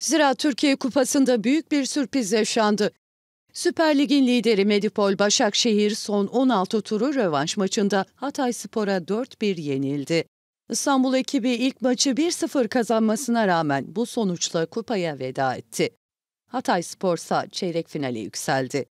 Zira Türkiye Kupası'nda büyük bir sürpriz yaşandı. Süper Lig'in lideri Medipol Başakşehir son 16 turu rövanş maçında Hatay Spor'a 4-1 yenildi. İstanbul ekibi ilk maçı 1-0 kazanmasına rağmen bu sonuçla kupaya veda etti. Hatay Sporsa çeyrek finale yükseldi.